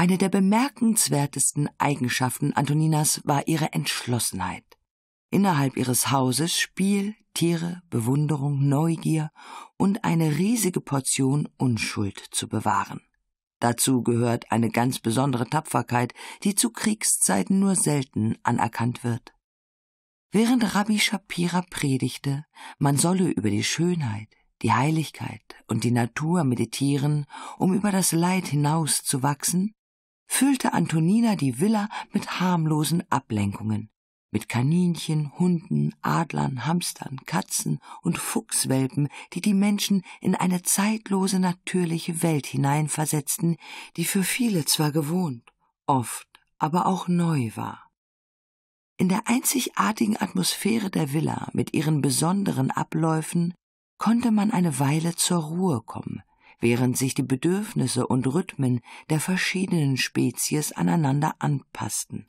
Eine der bemerkenswertesten Eigenschaften Antoninas war ihre Entschlossenheit. Innerhalb ihres Hauses Spiel, Tiere, Bewunderung, Neugier und eine riesige Portion Unschuld zu bewahren. Dazu gehört eine ganz besondere Tapferkeit, die zu Kriegszeiten nur selten anerkannt wird. Während Rabbi Shapira predigte, man solle über die Schönheit, die Heiligkeit und die Natur meditieren, um über das Leid hinaus zu wachsen, füllte Antonina die Villa mit harmlosen Ablenkungen, mit Kaninchen, Hunden, Adlern, Hamstern, Katzen und Fuchswelpen, die die Menschen in eine zeitlose natürliche Welt hineinversetzten, die für viele zwar gewohnt, oft aber auch neu war. In der einzigartigen Atmosphäre der Villa mit ihren besonderen Abläufen konnte man eine Weile zur Ruhe kommen, während sich die Bedürfnisse und Rhythmen der verschiedenen Spezies aneinander anpassten.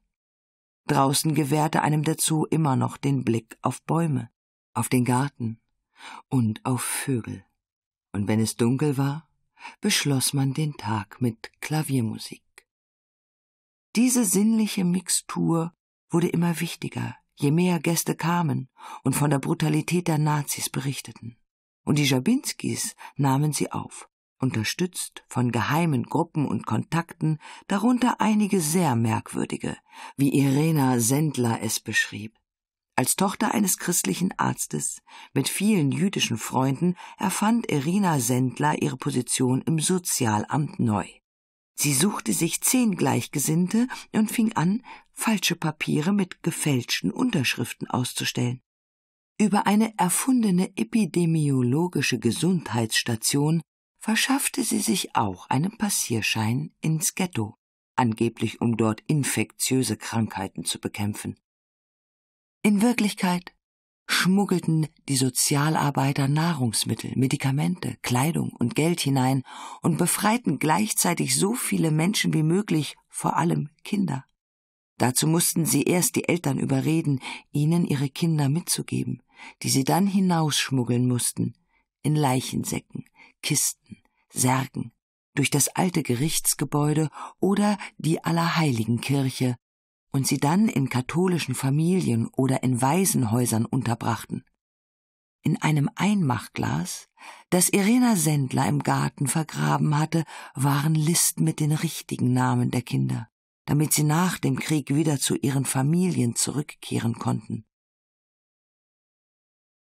Draußen gewährte einem dazu immer noch den Blick auf Bäume, auf den Garten und auf Vögel. Und wenn es dunkel war, beschloss man den Tag mit Klaviermusik. Diese sinnliche Mixtur wurde immer wichtiger, je mehr Gäste kamen und von der Brutalität der Nazis berichteten. Und die Jabinskis nahmen sie auf, unterstützt von geheimen Gruppen und Kontakten, darunter einige sehr merkwürdige, wie Irena Sendler es beschrieb. Als Tochter eines christlichen Arztes mit vielen jüdischen Freunden erfand Irina Sendler ihre Position im Sozialamt neu. Sie suchte sich zehn Gleichgesinnte und fing an, falsche Papiere mit gefälschten Unterschriften auszustellen. Über eine erfundene epidemiologische Gesundheitsstation verschaffte sie sich auch einen Passierschein ins Ghetto, angeblich um dort infektiöse Krankheiten zu bekämpfen. In Wirklichkeit schmuggelten die Sozialarbeiter Nahrungsmittel, Medikamente, Kleidung und Geld hinein und befreiten gleichzeitig so viele Menschen wie möglich, vor allem Kinder. Dazu mussten sie erst die Eltern überreden, ihnen ihre Kinder mitzugeben, die sie dann hinausschmuggeln mussten, in Leichensäcken, Kisten, Särgen, durch das alte Gerichtsgebäude oder die Allerheiligenkirche und sie dann in katholischen Familien oder in Waisenhäusern unterbrachten. In einem Einmachglas, das Irena Sendler im Garten vergraben hatte, waren Listen mit den richtigen Namen der Kinder, damit sie nach dem Krieg wieder zu ihren Familien zurückkehren konnten.